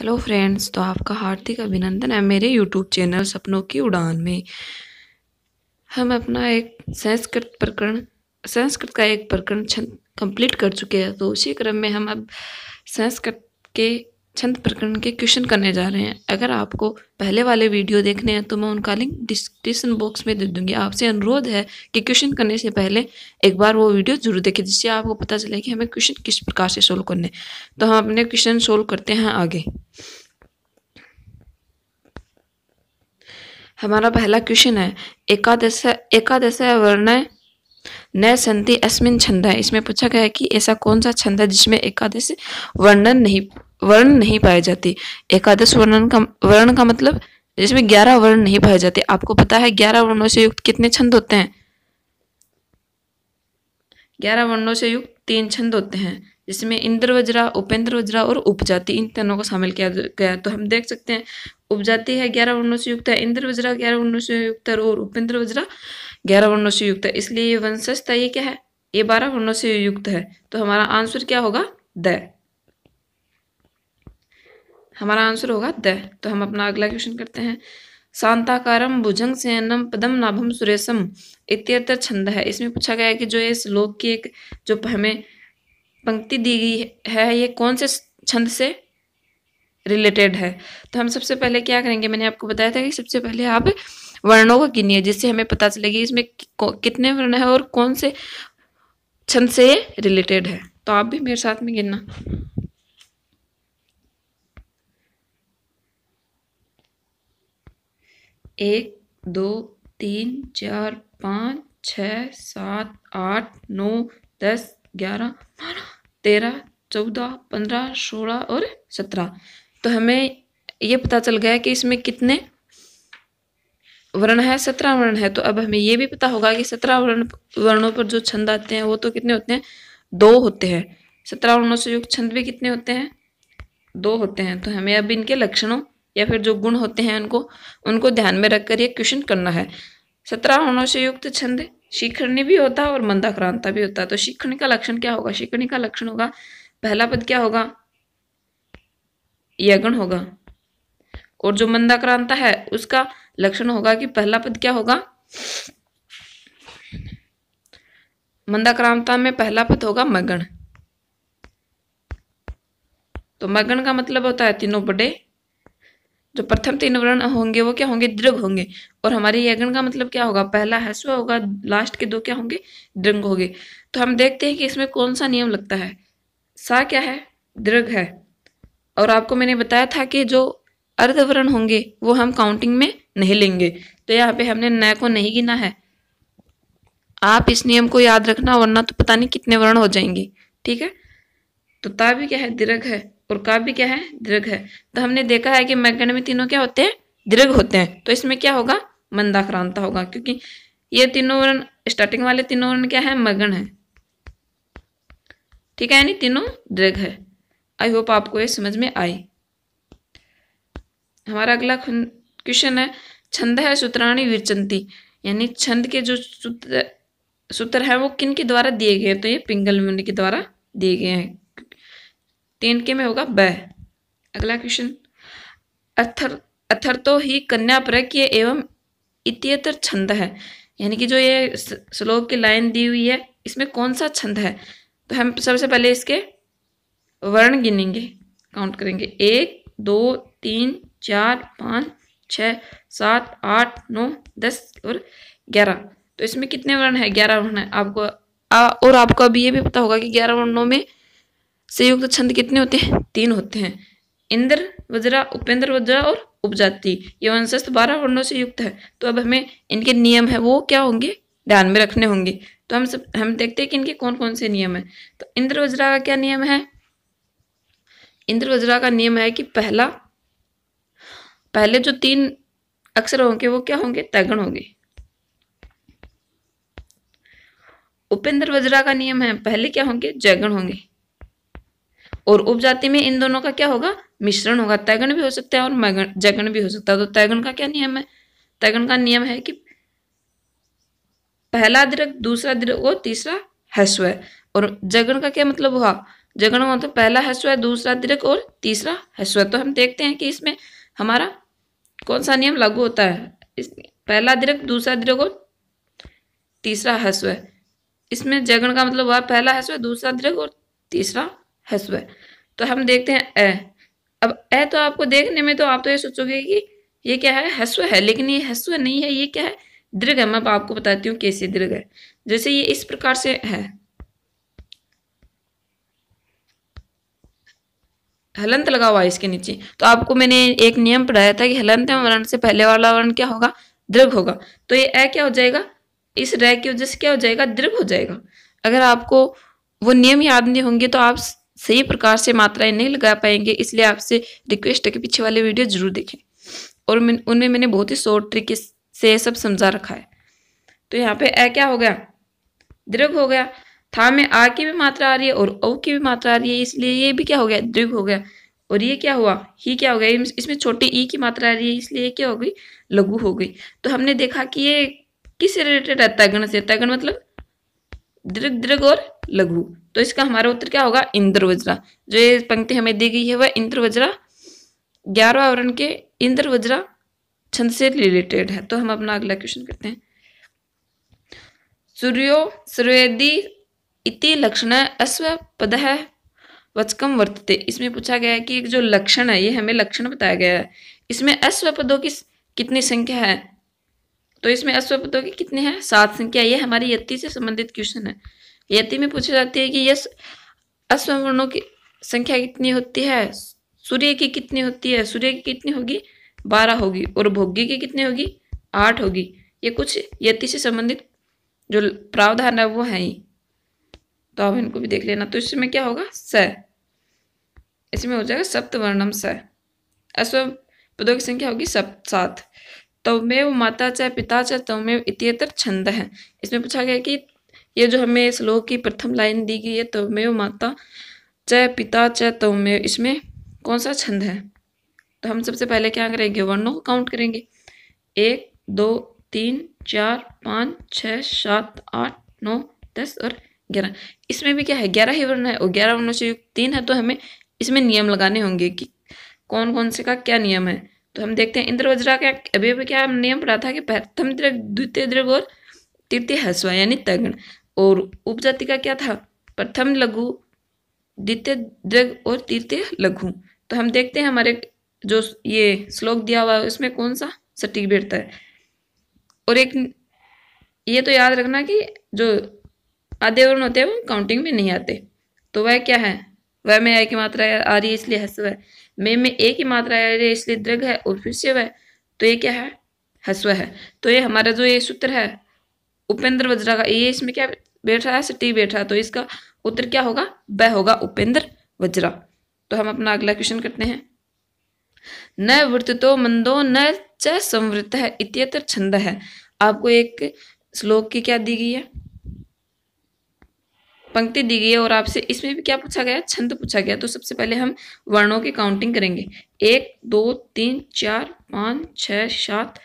hello friends तो आपका हार्दिक अभिनंदन है मेरे यूट्यूब चैनल सपनों की उड़ान में हम अपना एक संस्कृत प्रकरण संस्कृत का एक प्रकरण कंप्लीट कर चुके हैं तो उसी क्रम में हम अब संस्कृत के छंद प्रकरण के क्वेश्चन करने जा रहे हैं अगर आपको पहले वाले वीडियो देखने हैं तो मैं उनका लिंक डिस्क्रिप्शन बॉक्स में दे दूंगी आपसे अनुरोध है कि क्वेश्चन करने से पहले एक बार वो वीडियो जरूर देखें जिससे आपको पता चले कि हमें क्वेश्चन किस प्रकार से सोल्व करने तो हम अपने क्वेश्चन सोल्व करते हैं आगे हमारा पहला क्वेश्चन है एकादश एकादश वर्ण न संति अस्मिन छंद है इसमें पूछा गया है कि ऐसा कौन सा छंद है जिसमें एकादश वर्णन नहीं वर्ण नहीं पाए जाते एकादश वर्णन का वर्ण का मतलब जिसमें ग्यारह वर्ण नहीं पाए जाते आपको पता है ग्यारह वर्णों से युक्त कितने छंद होते हैं ग्यारह वर्णों से युक्त तीन छंद होते हैं जिसमें इंद्र वज्रा उपेंद्र वज्रा और उपजाति इन तीनों को शामिल किया गया तो हम देख सकते हैं उपजाति है ग्यारह वर्णों से युक्त है इंद्र वज्रा ग्यारह वर्णों से युक्त है और उपेंद्र वज्रा ग्यारह वर्णों से युक्त है इसलिए ये वंशस्थ ये क्या है ये बारह वर्णों से युक्त है तो हमारा आंसर क्या होगा द हमारा आंसर होगा द तो हम अपना अगला क्वेश्चन करते हैं शांताकारम भुजंग सेनम पदम नाभम सुरेशम इत्यत छंद है इसमें पूछा गया है कि जो ये श्लोक की एक जो हमें पंक्ति दी गई है ये कौन से छंद से रिलेटेड है तो हम सबसे पहले क्या करेंगे मैंने आपको बताया था कि सबसे पहले आप वर्णों को गिनिए जिससे हमें पता चलेगी इसमें कितने वर्ण है और कौन से छंद से रिलेटेड है तो आप भी मेरे साथ में गिनना एक दो तीन चार पाँच छ सात आठ नौ दस ग्यारह बारह तेरह चौदह पंद्रह सोलह और सत्रह तो हमें ये पता चल गया कि इसमें कितने वर्ण है सत्रह वर्ण है तो अब हमें ये भी पता होगा कि सत्रह वर्ण वर्णों पर जो छंद आते हैं वो तो कितने होते हैं दो होते हैं सत्रह वर्णों से युक्त छंद भी कितने होते हैं दो होते हैं तो हमें अब इनके लक्षणों या फिर जो गुण होते हैं उनको उनको ध्यान में रखकर यह क्वेश्चन करना है सत्रह गुणों से युक्त छंद शिखरणी भी होता है और मंदाक्रांता भी होता है तो शिखरणी का लक्षण क्या होगा शिखरणी का लक्षण होगा पहला पद क्या होगा यगण होगा और जो मंदाक्रांता है उसका लक्षण होगा कि पहला पद क्या होगा मंदाक्रांता में पहला पद होगा मगण तो मगण का मतलब होता है तीनों बड़े जो प्रथम तीन वर्ण होंगे वो क्या होंगे दृग होंगे और हमारे यगण का मतलब क्या होगा पहला हस्व होगा लास्ट के दो क्या होंगे दृंग होंगे तो हम देखते हैं कि इसमें कौन सा नियम लगता है सा क्या है दृग है और आपको मैंने बताया था कि जो अर्धवर्ण होंगे वो हम काउंटिंग में नहीं लेंगे तो यहाँ पे हमने न को नहीं गिना है आप इस नियम को याद रखना वरना तो पता नहीं कितने वर्ण हो जाएंगे ठीक है तो ता भी क्या है दीर्घ है और का भी क्या है दीर्घ है तो हमने देखा है कि मैगण में तीनों क्या होते हैं दीर्घ होते हैं तो इसमें क्या होगा मंदाक्रांता होगा क्योंकि ये तीनों वर्ण स्टार्टिंग वाले तीनों वर्ण क्या है मगन है ठीक है यानी तीनों दीर्घ है आई होप आपको ये समझ में आई हमारा अगला क्वेश्चन है छंद है सूत्राणी विरचंती यानी छंद के जो सूत्र सूत्र है वो किन के द्वारा दिए गए तो ये पिंगल मुनि के द्वारा दिए गए हैं टेन के में होगा ब अगला क्वेश्चन अथर अथर तो ही कन्या की एवं इतर छंद है यानी कि जो ये श्लोक की लाइन दी हुई है इसमें कौन सा छंद है तो हम सबसे पहले इसके वर्ण गिनेंगे काउंट करेंगे एक दो तीन चार पाँच छ सात आठ नौ दस और ग्यारह तो इसमें कितने वर्ण है ग्यारह वर्ण है आपको आ, और आपको अभी ये भी पता होगा कि ग्यारह वर्णों में संयुक्त छंद कितने होते हैं तीन होते हैं इंद्र वज्रा उपेंद्र वज्रा और उपजाति ये वंशस्थ बारह वर्णों से युक्त है तो अब हमें इनके नियम है वो क्या होंगे ध्यान में रखने होंगे तो हम सब हम देखते हैं कि इनके कौन कौन से नियम है तो इंद्र वज्रा का क्या नियम है इंद्र वज्रा का नियम है कि पहला पहले जो तीन अक्षर होंगे वो क्या होंगे तैगण होंगे उपेंद्र वज्रा का नियम है पहले क्या होंगे जयगण होंगे और उपजाति में इन दोनों का क्या होगा मिश्रण होगा तैगन भी हो सकता है और जगन भी हो सकता है तो तैगन का क्या नियम है तैगन का नियम है कि पहला दीर्घ दूसरा दीर्घ और तीसरा हस्व है और जगन का क्या मतलब हुआ जगन हुआ मतलब पहला हस्व है दूसरा दीर्घ और तीसरा हस्व तो हम देखते हैं कि इसमें हमारा कौन सा नियम लागू होता है इस पहला दीर्घ दूसरा दीर्घ और तीसरा हस्व इसमें जगन का मतलब हुआ पहला हस्व दूसरा दीर्घ और तीसरा हसब तो हम देखते हैं ए अब ए तो आपको देखने में तो आप तो ये सोचोगे कि ये क्या है हस्व है लेकिन ये हस्व नहीं है ये क्या है दीर्घ है मैं आपको बताती हूँ कैसे दीर्घ है जैसे ये इस प्रकार से है हलंत लगा हुआ है इसके नीचे तो आपको मैंने एक नियम पढ़ाया था कि हलंत वर्ण से पहले वाला वर्ण क्या होगा दीर्घ होगा तो ये ए क्या हो जाएगा इस रह की वजह से क्या हो जाएगा दीर्घ हो जाएगा अगर आपको वो नियम याद नहीं होंगे तो आप सही प्रकार से मात्राएं नहीं लगा पाएंगे इसलिए आपसे रिक्वेस्ट है कि पीछे वाले वीडियो जरूर देखें और मैं, उनमें मैंने बहुत ही शॉर्ट तरीके से सब समझा रखा है तो यहाँ पे ए क्या हो गया द्रव हो गया था में आ की भी मात्रा आ रही है और औ की भी मात्रा आ रही है इसलिए ये भी क्या हो गया द्रव हो गया और ये क्या हुआ ही क्या हो गया इसमें छोटी ई की मात्रा आ रही है इसलिए ये क्या हो गई लघु हो गई तो हमने देखा कि ये किस रिलेटेड है तगण से तगण मतलब दीर्घ दीर्घ और लघु तो इसका हमारा उत्तर क्या होगा इंद्र वज्रा जो ये पंक्ति हमें दी गई है वह इंद्र वज्रा ग्यारह आवरण के इंद्र वज्रा छंद से रिलेटेड है तो हम अपना अगला क्वेश्चन करते हैं सूर्यो सूर्यदि इति लक्षण अश्व पद है वचकम वर्तते इसमें पूछा गया है कि एक जो लक्षण है ये हमें लक्षण बताया गया है इसमें अश्व पदों की कितनी संख्या है तो इसमें अश्वपदों के कितने हैं सात संख्या ये हमारी यति से संबंधित क्वेश्चन है यति में पूछी जाती है कि यस अश्ववर्णों की संख्या कितनी होती है सूर्य की कितनी होती है सूर्य की कितनी होगी बारह होगी और भोग्य की कितनी होगी आठ होगी ये कुछ यति से संबंधित जो प्रावधान है वो है ही तो आप इनको भी देख लेना तो इसमें क्या होगा स इसमें हो जाएगा सप्तवर्णम स अश्व पदों की संख्या होगी सप्त सात तवमेव माता च पिता च तवमेव इतर छंद है इसमें पूछा गया कि ये जो हमें श्लोक की प्रथम लाइन दी गई है तवमेव माता च पिता च तवमेव इसमें कौन सा छंद है तो हम सबसे पहले क्या करेंगे वर्णों को काउंट करेंगे एक दो तीन चार पाँच छः सात आठ नौ दस और ग्यारह इसमें भी क्या है ग्यारह ही वर्ण है और ग्यारह वर्णों से युक्त तीन है तो हमें इसमें नियम लगाने होंगे कि कौन कौन से का क्या नियम है तो हम देखते हैं इंद्र वज्रा का अभी अभी क्या नियम पढ़ा था कि प्रथम द्रव द्वितीय द्रव और तृतीय हस्व यानी तगण और उपजाति का क्या था प्रथम लघु द्वितीय द्रव और तृतीय लघु तो हम देखते हैं हमारे जो ये श्लोक दिया हुआ है उसमें कौन सा सटीक बैठता है और एक ये तो याद रखना कि जो आधे वर्ण होते हैं वो काउंटिंग में नहीं आते तो वह क्या है वह में आय की मात्रा आ रही है इसलिए हस्व है मे में एक ही मात्रा है इसलिए दीर्घ है और फिर से है तो ये क्या है हस्व है तो ये हमारा जो ये सूत्र है उपेंद्र वज्रा का ये इसमें क्या बैठा है सटी बैठा है तो इसका उत्तर क्या होगा वह होगा उपेंद्र वज्रा तो हम अपना अगला क्वेश्चन करते हैं न वृत तो मंदो न च संवृत है इत्यतर छंद है आपको एक श्लोक की क्या दी गई है पंक्ति दी गई है और आपसे इसमें भी क्या पूछा गया छंद पूछा गया तो सबसे पहले हम वर्णों की काउंटिंग करेंगे एक दो तीन चार पाँच छ सात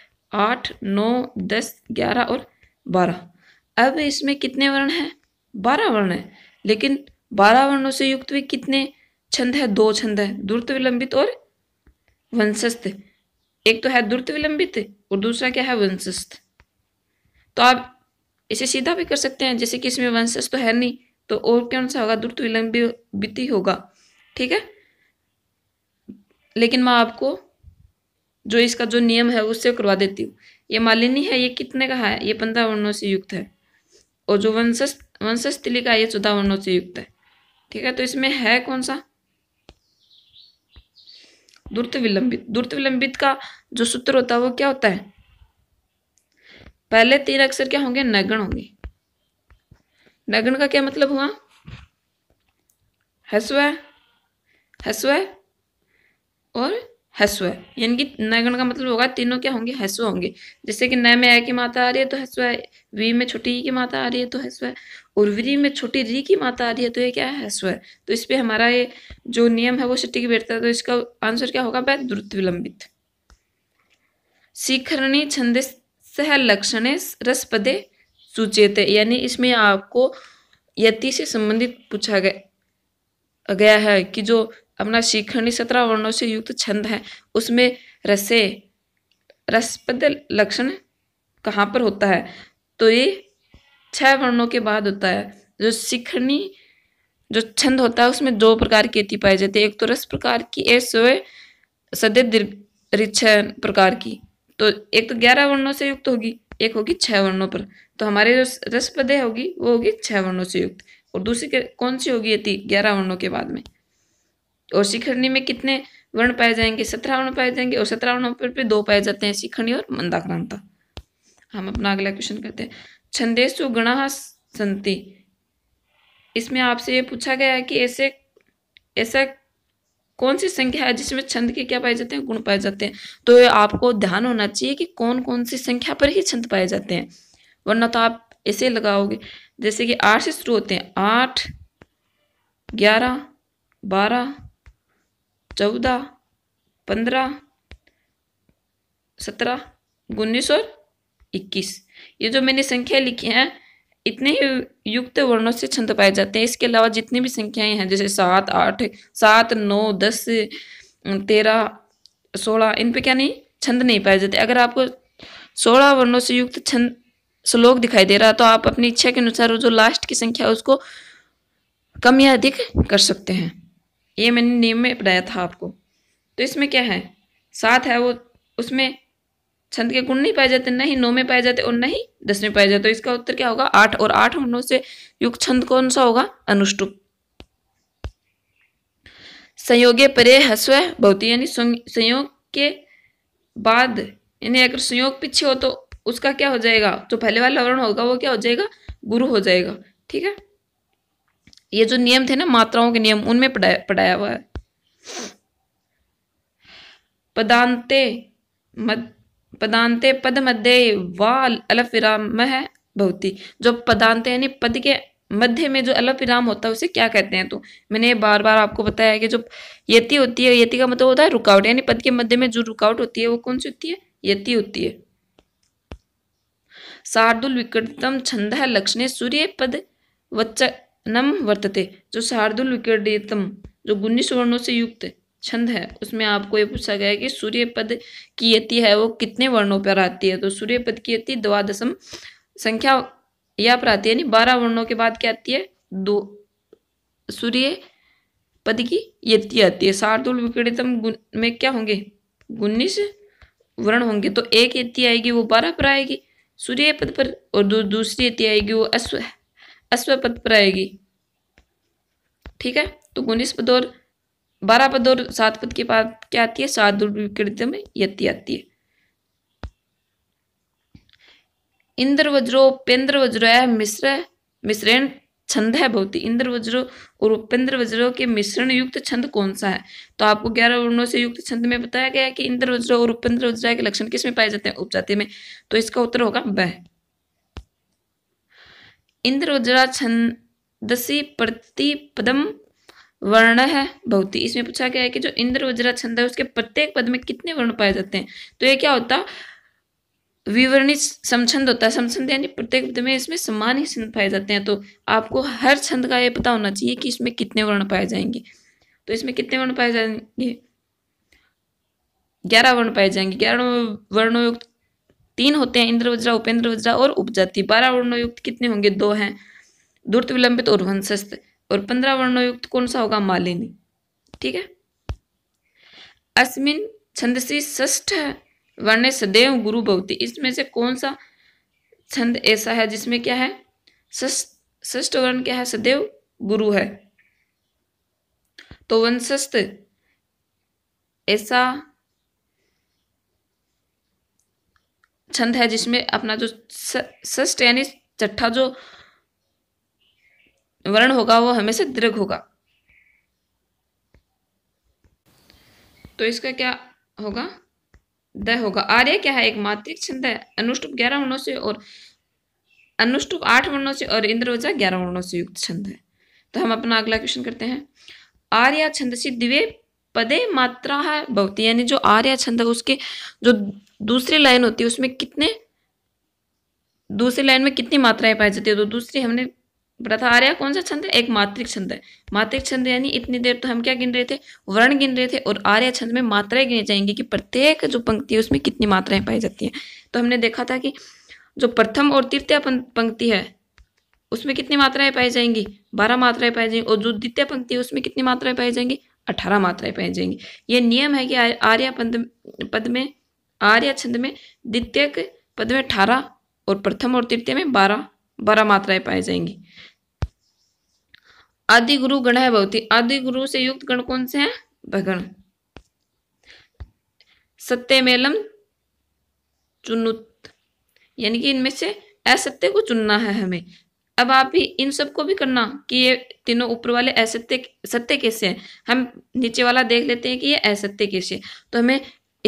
आठ नौ दस ग्यारह और बारह अब इसमें कितने वर्ण हैं बारह वर्ण है लेकिन बारह वर्णों से युक्त भी कितने छंद है दो छंद है द्रुत विलंबित और वंशस्थ एक तो है द्रुत विलंबित और दूसरा क्या है वंशस्थ तो आप इसे सीधा भी कर सकते हैं जैसे कि इसमें वंशस्थ तो है नहीं तो और कौन सा होगा दुर्त तो विलंबी बीती होगा ठीक है लेकिन मैं आपको जो इसका जो नियम है उससे करवा देती हूँ ये मालिनी है ये कितने का है ये पंद्रह वर्णों से युक्त है और जो वंशस वंशस्थली का ये चौदह वर्णों से युक्त है ठीक है तो इसमें है कौन सा दुर्त विलंबित दुर्त विलंबित का जो सूत्र होता है वो क्या होता है पहले तीन अक्षर क्या होंगे नगण होंगे नगण का क्या मतलब हुआ हस्व हस्व और हस्व यानी कि नगण का मतलब होगा तीनों क्या होंगे हस्व होंगे जैसे कि न में आय की माता आ रही है तो हस्व वी में छोटी ई की माता आ रही है तो हस्व और वी में छोटी री की माता आ रही है तो ये क्या है हस्व तो इस पर हमारा ये जो नियम है वो सटीक बैठता है तो इसका आंसर क्या होगा वह द्रुत विलंबित शिखरणी छंद सह लक्षण रसपदे सूचित है यानी इसमें आपको यति से संबंधित पूछा गया गया है कि जो अपना शिखरणी सत्रह वर्णों से युक्त छंद है उसमें रसे रसपद लक्षण कहाँ पर होता है तो ये छह वर्णों के बाद होता है जो शिखरणी जो छंद होता है उसमें दो प्रकार की यति पाई जाती है एक तो रस प्रकार की ए सोए सद्य प्रकार की तो एक तो ग्यारह वर्णों से युक्त होगी एक होगी छह वर्णों पर तो हमारे जो पदे होगी वो होगी छह वर्णों से युक्त और दूसरी कौन सी होगी यति ग्यारह वर्णों के बाद में और शिखरणी में कितने वर्ण पाए जाएंगे सत्रह वर्ण पाए जाएंगे और सत्रह वर्णों पर भी दो पाए जाते हैं शिखरणी और मंदाक्रांता हम अपना अगला क्वेश्चन करते हैं छंदेश गणा संति इसमें आपसे ये पूछा गया है कि ऐसे ऐसा कौन सी संख्या है जिसमें छंद के क्या पाए जाते हैं गुण पाए जाते हैं तो आपको ध्यान होना चाहिए कि कौन कौन सी संख्या पर ही छंद पाए जाते हैं वरना तो आप ऐसे लगाओगे जैसे कि आठ से शुरू होते हैं आठ ग्यारह बारह चौदह पंद्रह सत्रह उन्नीस और इक्कीस ये जो मैंने संख्या लिखी हैं इतने ही युक्त वर्णों से छंद पाए जाते हैं इसके अलावा जितनी भी संख्याएं हैं जैसे सात आठ सात नौ दस तेरह सोलह इन पे क्या नहीं छंद नहीं पाए जाते अगर आपको सोलह वर्णों से युक्त छंद श्लोक दिखाई दे रहा तो आप अपनी इच्छा के अनुसार जो लास्ट की संख्या उसको कम या अधिक कर सकते हैं ये मैंने नियम में अपनाया था आपको तो इसमें क्या है सात है वो उसमें छंद के गुण नहीं पाए जाते न ही नौ में पाए जाते और न ही दस में पाए जाते तो इसका उत्तर क्या होगा आठ और आठ और नौ से युक्त छंद कौन सा होगा अनुष्टुप संयोगे परे हस्व भौती यानी संयोग के बाद यानी अगर संयोग पीछे हो तो उसका क्या हो जाएगा जो तो पहले वाला वर्ण होगा वो क्या हो जाएगा गुरु हो जाएगा ठीक है ये जो नियम थे ना मात्राओं के नियम उनमें पढ़ाया पढ़ाया हुआ है पदांते मद पदांते पद मध्य व अलफ विराम है बहुती जो पदांते यानी पद के मध्य में जो अलप विराम होता है उसे क्या कहते हैं तो मैंने बार बार आपको बताया कि जो यति होती है यति का मतलब होता है रुकावट यानी पद के मध्य में जो रुकावट होती है वो कौन सी होती है यति होती है शार्दुल विकटतम छंद है लक्षण सूर्य पद वचनम वर्तते जो शार्दुल विकटतम जो गुन्नी वर्णों से युक्त छंद है उसमें आपको ये पूछा गया है कि सूर्य पद की यति है वो कितने वर्णों पर आती है तो सूर्य पद की यति द्वादशम संख्या या पर आती है यानी बारह वर्णों के बाद क्या आती है दो सूर्य पद की यति आती है शार्दुल विकटतम में क्या होंगे गुन्नीस वर्ण होंगे तो एक यति आएगी वो बारह पर आएगी सूर्य पद पर और दू, दूसरी अति आएगी वो अश्व अश्व पद पर आएगी ठीक है तो उन्नीस पद और बारह पद और सात पद के बाद क्या आती है सात दुर्विकृत में यति आती है इंद्र वज्रो पेंद्र वज्रो मिश्र मिश्रेण छंद है बहुत ही इंद्र वज्रो और उपेंद्र वज्रो के मिश्रण युक्त छंद कौन सा है तो आपको ग्यारह वर्णों से युक्त छंद में बताया गया है कि इंद्र वज्रो और उपेंद्र वज्र के लक्षण किस में पाए जाते हैं उपजाति में तो इसका उत्तर होगा वह इंद्र वज्रा छंदसी प्रतिपदम वर्ण है बहुत ही इसमें पूछा गया है कि जो इंद्र वज्रा छंद है उसके प्रत्येक पद में कितने वर्ण पाए जाते हैं तो ये क्या होता है विवरणित समछंद होता है समछंद यानी प्रत्येक में इसमें समान ही छंद पाए जाते हैं तो आपको हर छंद का ये पता होना चाहिए कि इसमें कितने वर्ण पाए जाएंगे तो इसमें कितने वर्ण पाए जाएंगे ग्यारह वर्ण पाए जाएंगे ग्यारह वर्णों युक्त तीन होते हैं इंद्र वज्रा उपेंद्र वज्रा और उपजाति बारह वर्णों युक्त कितने होंगे दो हैं दूर्त विलंबित और वंशस्थ और पंद्रह वर्णों युक्त कौन सा होगा मालिनी ठीक है अस्मिन छंदसी ष्ठ वर्ण सदैव गुरु भक्ति इसमें से कौन सा छंद ऐसा है जिसमें क्या है षष्ठ वर्ण क्या है सदैव गुरु है तो वंशस्थ ऐसा छंद है जिसमें अपना जो षष्ठ यानी छठा जो वर्ण होगा वो हमेशा दीर्घ होगा तो इसका क्या होगा द होगा आर्य क्या है एक मात्रिक छंद है अनुष्टुप ग्यारह वर्णों से और अनुष्टुप आठ वर्णों से और इंद्रोजा ग्यारह वर्णों से युक्त छंद है तो हम अपना अगला क्वेश्चन करते हैं आर्य से दिवे पदे मात्रा है बहुती यानी जो आर्य छंद है उसके जो दूसरी लाइन होती है उसमें कितने दूसरी लाइन में कितनी मात्राएं पाई जाती है तो दूसरी हमने रहा कौन सा छंद है एक मात्रिक छंद है मात्रिक छंद यानी इतनी देर तो हम क्या गिन रहे थे वर्ण गिन रहे थे और आर्य छंद में मात्राएं गिनी जाएंगी कि प्रत्येक जो पंक्ति है उसमें कितनी मात्राएं पाई जाती हैं तो हमने देखा था कि जो प्रथम और तृतीय पंक्ति है उसमें कितनी मात्राएं पाई जाएंगी बारह मात्राएं पाई जाएंगी और जो द्वितीय पंक्ति है उसमें कितनी मात्राएं पाई जाएंगी अठारह मात्राएं पाई जाएंगी ये नियम है कि आर्य पद पद में आर्य छंद में द्वितीय पद में अठारह और प्रथम और तृतीय में बारह बड़ा मात्राएं पाई जाएंगी आदि गुरु गण है ही आदि गुरु से युक्त गण कौन से हैं भगण सत्यमेलम चुनुत यानी कि इनमें से असत्य को चुनना है हमें अब आप भी इन सबको भी करना कि ये तीनों ऊपर वाले असत्य सत्य कैसे हैं हम नीचे वाला देख लेते हैं कि ये असत्य कैसे तो हमें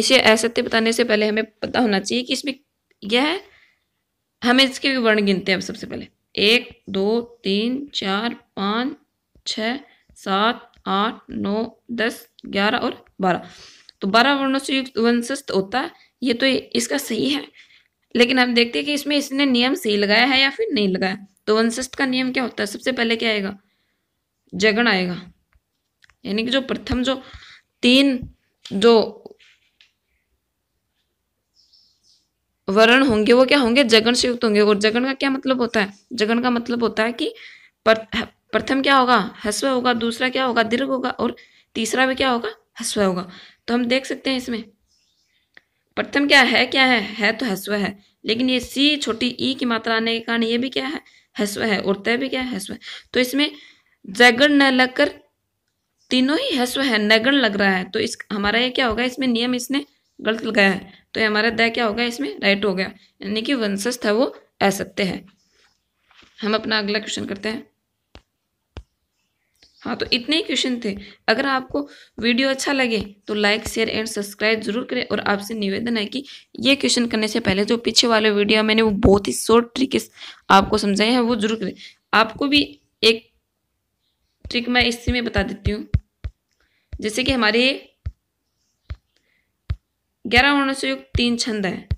इसे असत्य बताने से पहले हमें पता होना चाहिए कि इसमें यह है हम इसके भी वर्ण गिनते हैं अब सबसे पहले एक दो तीन चार पाँच छ सात आठ नौ दस ग्यारह और बारह तो बारह वर्णों से युक्त वंशस्थ होता है ये तो इसका सही है लेकिन हम देखते हैं कि इसमें इसने नियम सही लगाया है या फिर नहीं लगाया तो वंशस्थ का नियम क्या होता है सबसे पहले क्या आएगा जगण आएगा यानी कि जो प्रथम जो तीन जो वरण होंगे वो क्या होंगे जगन से युक्त होंगे और जगन का क्या मतलब होता है जगन का मतलब होता है कि प्रथम क्या होगा हस्व होगा दूसरा क्या होगा दीर्घ होगा और तीसरा भी क्या होगा हस्व होगा तो हम देख सकते हैं इसमें प्रथम क्या है क्या है है तो हस्व है लेकिन ये सी छोटी ई की मात्रा आने के कारण ये भी क्या है हस्व है और तय भी क्या है हस्व है तो इसमें जगण न लगकर तीनों ही हस्व है नगण लग रहा है तो इस हमारा ये क्या होगा इसमें नियम इसने गलत लगाया है तो ये हमारा द क्या होगा इसमें राइट हो गया यानी कि वंशज था वो असत्य है हम अपना अगला क्वेश्चन करते हैं हाँ तो इतने ही क्वेश्चन थे अगर आपको वीडियो अच्छा लगे तो लाइक शेयर एंड सब्सक्राइब जरूर करें और आपसे निवेदन है कि ये क्वेश्चन करने से पहले जो पीछे वाले वीडियो मैंने वो बहुत ही शॉर्ट ट्रिक आपको समझाए हैं वो जरूर करें आपको भी एक ट्रिक मैं इसी में बता देती हूँ जैसे कि हमारे ग्यारह वर्णों से युक्त तीन छंद हैं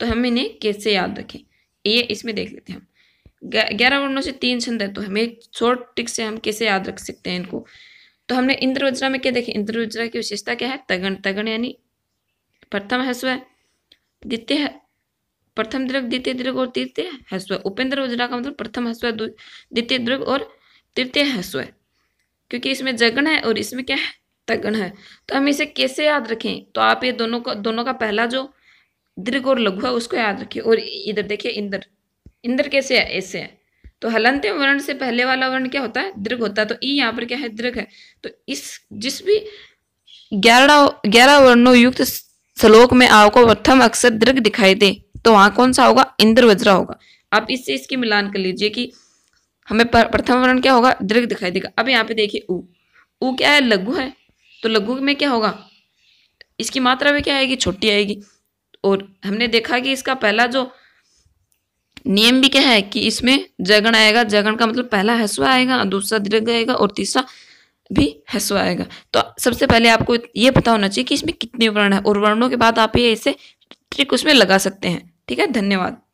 तो हम इन्हें कैसे याद रखें ये इसमें देख लेते हैं हम ग्यारह वर्णों से तीन छंद है तो हमें शॉर्ट टिक से हम कैसे याद रख सकते हैं इनको तो हमने इंद्र वज्रा में क्या देखें इंद्र वज्रा की विशेषता क्या है तगण तगण यानी प्रथम हस्व द्वितीय प्रथम द्रग द्वितीय द्रग और तृतीय हस्व उपेंद्र वज्रा का मतलब प्रथम हस्व द्वितीय द्रग और तृतीय हस्व क्योंकि इसमें जगण है और इसमें क्या है तगण है तो हम इसे कैसे याद रखें तो आप ये दोनों का दोनों का पहला जो दीर्घ और लघु है उसको याद रखें और इधर देखिए इंद्र इंद्र कैसे है ऐसे है तो हलंत वर्ण से पहले वाला वर्ण क्या होता है दीर्घ होता है तो ई यहाँ पर क्या है दीर्घ है तो इस जिस भी ग्यारह ग्यारह वर्णों युक्त श्लोक में आपको को प्रथम अक्षर दीर्घ दिखाई दे तो वहां कौन सा होगा इंद्र वज्रा होगा आप इससे इसकी मिलान कर लीजिए कि हमें प्रथम वर्ण क्या होगा दीर्घ दिखाई देगा अब यहाँ पे देखिए ऊ ऊ क्या है लघु है तो लघु में क्या होगा इसकी मात्रा में क्या आएगी छोटी आएगी और हमने देखा कि इसका पहला जो नियम भी क्या है कि इसमें जगण आएगा जगण का मतलब पहला हसवा आएगा दूसरा दीर्घ आएगा और तीसरा भी हसवा आएगा तो सबसे पहले आपको ये पता होना चाहिए कि इसमें कितने वर्ण है और वर्णों के बाद आप ये इसे ट्रिक उसमें लगा सकते हैं ठीक है धन्यवाद